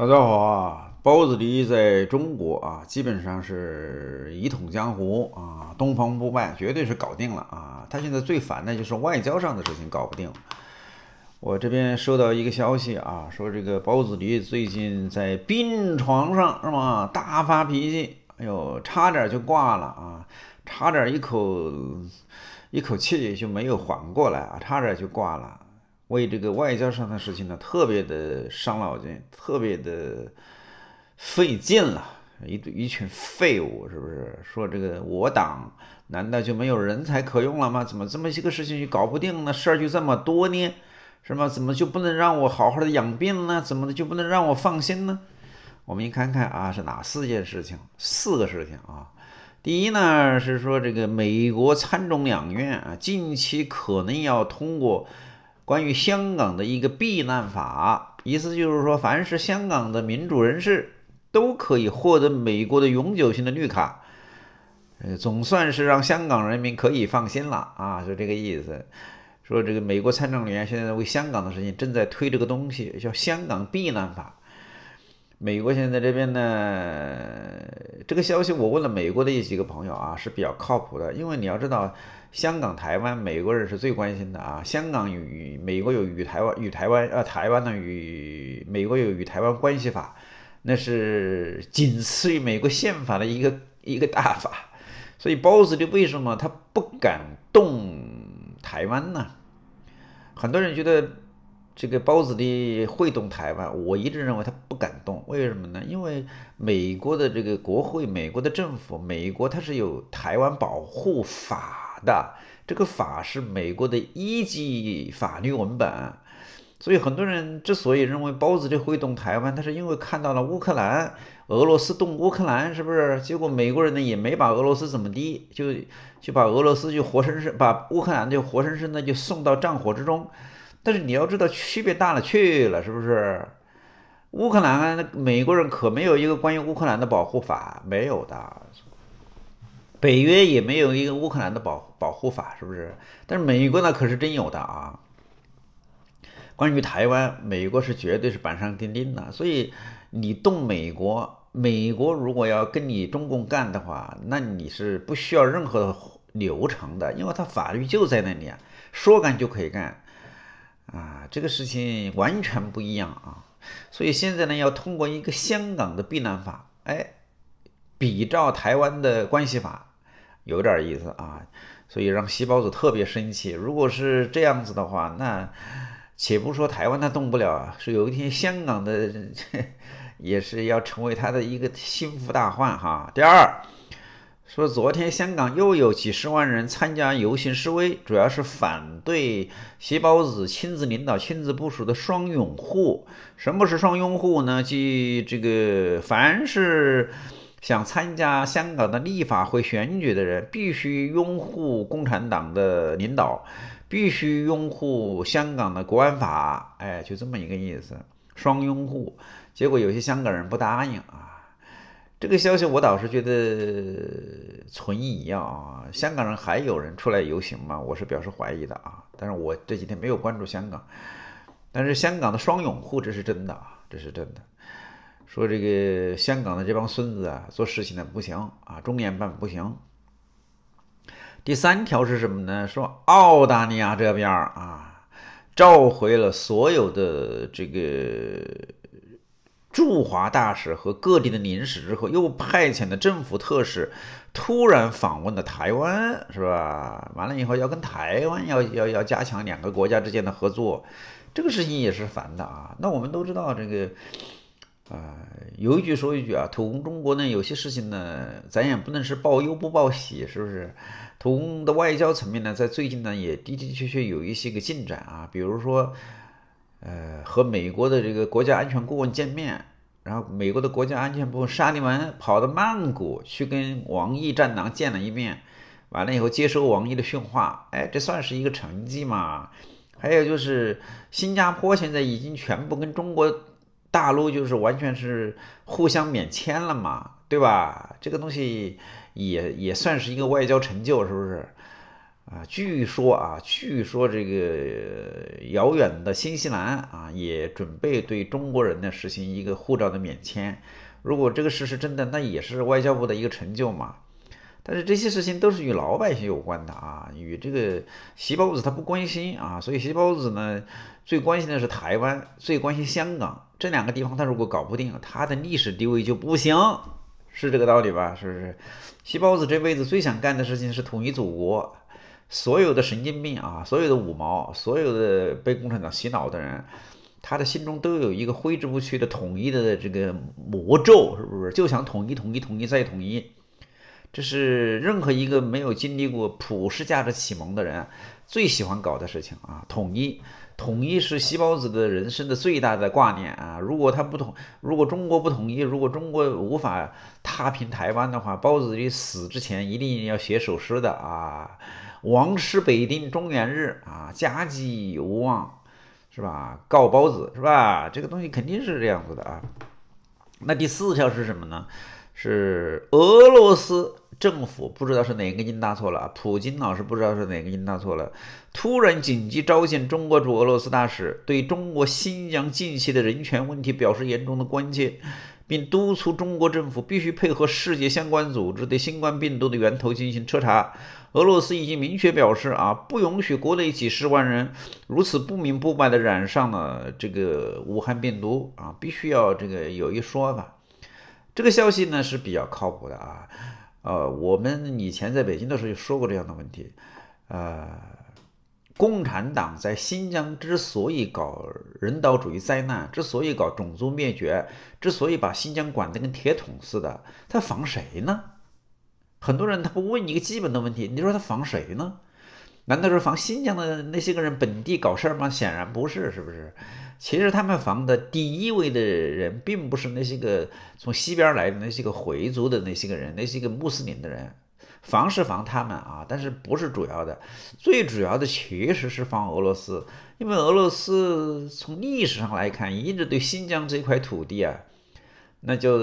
大家好啊，包子狸在中国啊，基本上是一统江湖啊，东方不败绝对是搞定了啊。他现在最烦的就是外交上的事情搞不定。我这边收到一个消息啊，说这个包子狸最近在病床上是吗？大发脾气，哎呦，差点就挂了啊，差点一口一口气就没有缓过来啊，差点就挂了。为这个外交上的事情呢，特别的伤脑筋，特别的费劲了。一一群废物是不是？说这个我党难道就没有人才可用了吗？怎么这么些个事情就搞不定呢？事儿就这么多呢？是吗？怎么就不能让我好好的养病呢？怎么的就不能让我放心呢？我们一看看啊，是哪四件事情？四个事情啊。第一呢是说这个美国参众两院啊，近期可能要通过。关于香港的一个避难法，意思就是说，凡是香港的民主人士都可以获得美国的永久性的绿卡。呃，总算是让香港人民可以放心了啊，就这个意思。说这个美国参政议员现在为香港的事情正在推这个东西，叫香港避难法。美国现在这边呢，这个消息我问了美国的几个朋友啊，是比较靠谱的。因为你要知道，香港、台湾，美国人是最关心的啊。香港与美国有与台湾与台湾，呃，台湾呢与美国有与台湾关系法，那是仅次于美国宪法的一个一个大法。所以包子 s 的为什么他不敢动台湾呢？很多人觉得。这个包子的会动台湾，我一直认为他不敢动，为什么呢？因为美国的这个国会、美国的政府、美国它是有台湾保护法的，这个法是美国的一级法律文本。所以很多人之所以认为包子的会动台湾，他是因为看到了乌克兰、俄罗斯动乌克兰，是不是？结果美国人呢也没把俄罗斯怎么的，就就把俄罗斯就活生生把乌克兰就活生生的就送到战火之中。但是你要知道，区别大了去了，是不是？乌克兰美国人可没有一个关于乌克兰的保护法，没有的。北约也没有一个乌克兰的保保护法，是不是？但是美国那可是真有的啊。关于台湾，美国是绝对是板上钉钉的。所以你动美国，美国如果要跟你中共干的话，那你是不需要任何的流程的，因为他法律就在那里啊，说干就可以干。啊，这个事情完全不一样啊，所以现在呢，要通过一个香港的避难法，哎，比照台湾的关系法，有点意思啊，所以让西包子特别生气。如果是这样子的话，那且不说台湾他动不了，是有一天香港的 也是要成为他的一个心腹大患哈。第二。说昨天香港又有几十万人参加游行示威，主要是反对习包子亲自领导、亲自部署的“双拥护”。什么是“双拥护”呢？即这个凡是想参加香港的立法会选举的人，必须拥护共产党的领导，必须拥护香港的国安法。哎，就这么一个意思，“双拥护”。结果有些香港人不答应啊。这个消息我倒是觉得存疑啊！香港人还有人出来游行吗？我是表示怀疑的啊！但是我这几天没有关注香港，但是香港的双拥护这是真的啊，这是真的。说这个香港的这帮孙子啊，做事情呢不行啊，中研办不行。第三条是什么呢？说澳大利亚这边啊，召回了所有的这个。驻华大使和各地的领使之后，又派遣了政府特使，突然访问了台湾，是吧？完了以后要跟台湾要要要加强两个国家之间的合作，这个事情也是烦的啊。那我们都知道这个，呃，有一句说一句啊，土工中国呢，有些事情呢，咱也不能是报忧不报喜，是不是？土工的外交层面呢，在最近呢，也的的确确有一些个进展啊，比如说。呃，和美国的这个国家安全顾问见面，然后美国的国家安全部沙利文跑到曼谷去跟王毅战狼见了一面，完了以后接收王毅的训话，哎，这算是一个成绩嘛？还有就是新加坡现在已经全部跟中国大陆就是完全是互相免签了嘛，对吧？这个东西也也算是一个外交成就，是不是？啊，据说啊，据说这个遥远的新西兰啊，也准备对中国人呢实行一个护照的免签。如果这个事是真的，那也是外交部的一个成就嘛。但是这些事情都是与老百姓有关的啊，与这个习包子他不关心啊，所以习包子呢最关心的是台湾，最关心香港这两个地方。他如果搞不定，他的历史地位就不行，是这个道理吧？是不是？习包子这辈子最想干的事情是统一祖国。所有的神经病啊，所有的五毛，所有的被共产党洗脑的人，他的心中都有一个挥之不去的统一的这个魔咒，是不是？就想统一，统一，统一，再统一。这是任何一个没有经历过普世价值启蒙的人最喜欢搞的事情啊！统一，统一是西包子的人生的最大的挂念啊！如果他不统，如果中国不统一，如果中国无法踏平台湾的话，包子于死之前一定要写首诗的啊！王师北定中原日，啊，家祭无忘是吧？告包子是吧？这个东西肯定是这样子的啊。那第四条是什么呢？是俄罗斯政府不知道是哪个音大错了，普京老师不知道是哪个音大错了，突然紧急召见中国驻俄罗斯大使，对中国新疆近期的人权问题表示严重的关切。并督促中国政府必须配合世界相关组织对新冠病毒的源头进行彻查。俄罗斯已经明确表示啊，不允许国内几十万人如此不明不白地染上了这个武汉病毒啊，必须要这个有一说法。这个消息呢是比较靠谱的啊。呃，我们以前在北京的时候就说过这样的问题，呃。共产党在新疆之所以搞人道主义灾难，之所以搞种族灭绝，之所以把新疆管得跟铁桶似的，他防谁呢？很多人他不问一个基本的问题，你说他防谁呢？难道是防新疆的那些个人本地搞事儿吗？显然不是，是不是？其实他们防的第一位的人，并不是那些个从西边来的那些个回族的那些个人，那些个穆斯林的人。防是防他们啊，但是不是主要的，最主要的确实是防俄罗斯，因为俄罗斯从历史上来看，一直对新疆这块土地啊，那就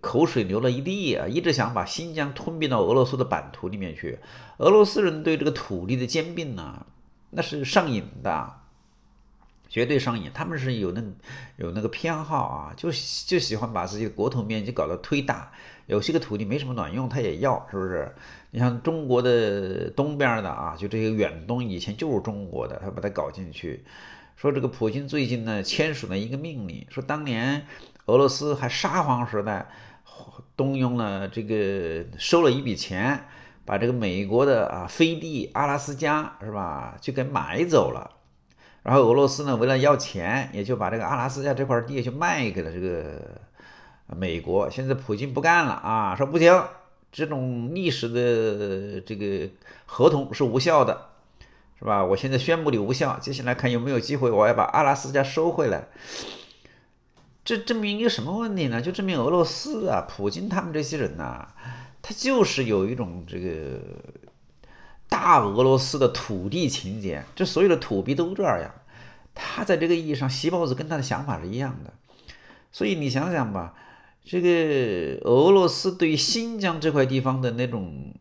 口水流了一地啊，一直想把新疆吞并到俄罗斯的版图里面去。俄罗斯人对这个土地的兼并呢，那是上瘾的，绝对上瘾，他们是有那有那个偏好啊，就就喜欢把自己的国土面积搞得忒大。有些个土地没什么卵用，他也要是不是？你像中国的东边的啊，就这些远东以前就是中国的，他把它搞进去。说这个普京最近呢签署了一个命令，说当年俄罗斯还沙皇时代动用了这个收了一笔钱，把这个美国的啊飞地阿拉斯加是吧就给买走了。然后俄罗斯呢为了要钱，也就把这个阿拉斯加这块地就卖给了这个。美国现在普京不干了啊，说不行，这种历史的这个合同是无效的，是吧？我现在宣布你无效。接下来看有没有机会，我要把阿拉斯加收回来。这证明一个什么问题呢？就证明俄罗斯啊，普京他们这些人呐，他就是有一种这个大俄罗斯的土地情节。这所有的土逼都这样。他在这个意义上，西包子跟他的想法是一样的。所以你想想吧。这个俄罗斯对新疆这块地方的那种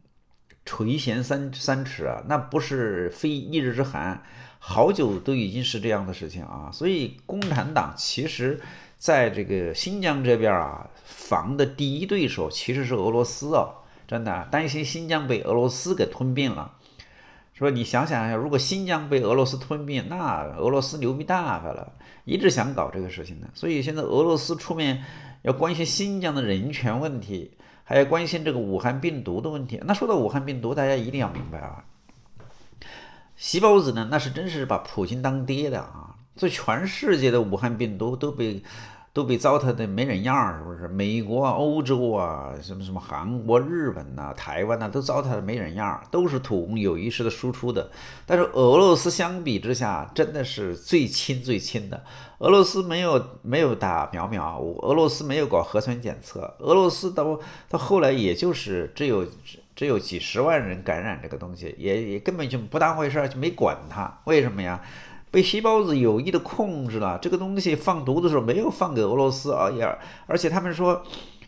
垂涎三三尺啊，那不是非一日之寒，好久都已经是这样的事情啊。所以共产党其实在这个新疆这边啊，防的第一对手其实是俄罗斯哦，真的担心新疆被俄罗斯给吞并了。说你想想，如果新疆被俄罗斯吞并，那俄罗斯牛逼大发了，一直想搞这个事情的。所以现在俄罗斯出面。要关心新疆的人权问题，还要关心这个武汉病毒的问题。那说到武汉病毒，大家一定要明白啊，细包子呢，那是真是把普京当爹的啊！这全世界的武汉病毒都被。都被糟蹋的没人样儿，是不是？美国欧洲啊、什么什么韩国、日本呐、台湾呐，都糟蹋的没人样儿，都是土工有意识的输出的。但是俄罗斯相比之下真的是最亲最亲的。俄罗斯没有没有打苗苗，俄罗斯没有搞核酸检测，俄罗斯到到后来也就是只有只有几十万人感染这个东西，也也根本就不当回事儿，就没管它。为什么呀？被细胞子有意的控制了，这个东西放毒的时候没有放给俄罗斯啊，也而且他们说，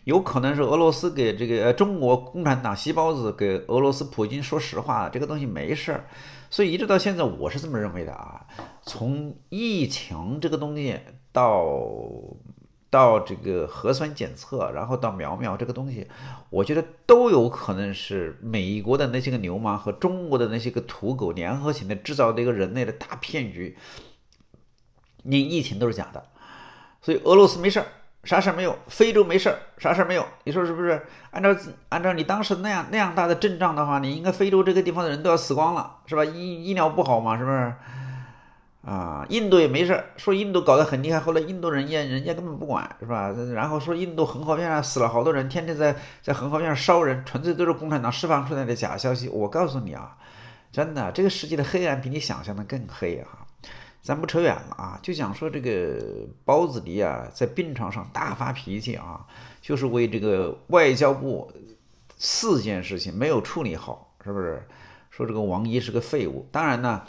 有可能是俄罗斯给这个呃中国共产党细胞子给俄罗斯普京说实话，这个东西没事儿，所以一直到现在我是这么认为的啊，从疫情这个东西到。到这个核酸检测，然后到苗苗这个东西，我觉得都有可能是美国的那些个流氓和中国的那些个土狗联合起来制造的一个人类的大骗局，你疫情都是假的。所以俄罗斯没事儿，啥事儿没有；非洲没事儿，啥事儿没有。你说是不是？按照按照你当时那样那样大的阵仗的话，你应该非洲这个地方的人都要死光了，是吧？医医疗不好嘛，是不是？啊，印度也没事儿，说印度搞得很厉害，后来印度人家人家根本不管，是吧？然后说印度恒河边上死了好多人，天天在在恒河边上烧人，纯粹都是共产党释放出来的假消息。我告诉你啊，真的，这个世界的黑暗比你想象的更黑啊！咱不扯远了啊，就想说这个包子迪啊，在病床上大发脾气啊，就是为这个外交部四件事情没有处理好，是不是？说这个王毅是个废物，当然呢。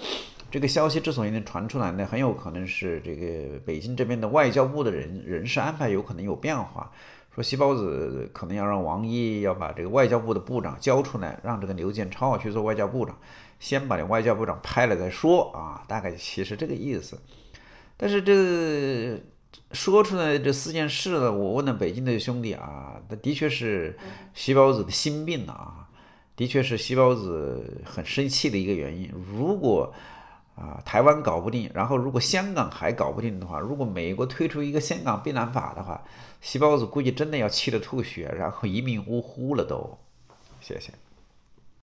这个消息之所以能传出来呢，很有可能是这个北京这边的外交部的人人事安排有可能有变化。说西包子可能要让王毅要把这个外交部的部长交出来，让这个刘建超去做外交部长，先把这外交部长拍了再说啊，大概其实这个意思。但是这说出来这四件事呢，我问了北京的兄弟啊，那的确是西包子的心病啊，的确是西包子很生气的一个原因。如果啊，台湾搞不定，然后如果香港还搞不定的话，如果美国推出一个香港避难法的话，细胞组估计真的要气得吐血，然后一命呜呼了都。谢谢。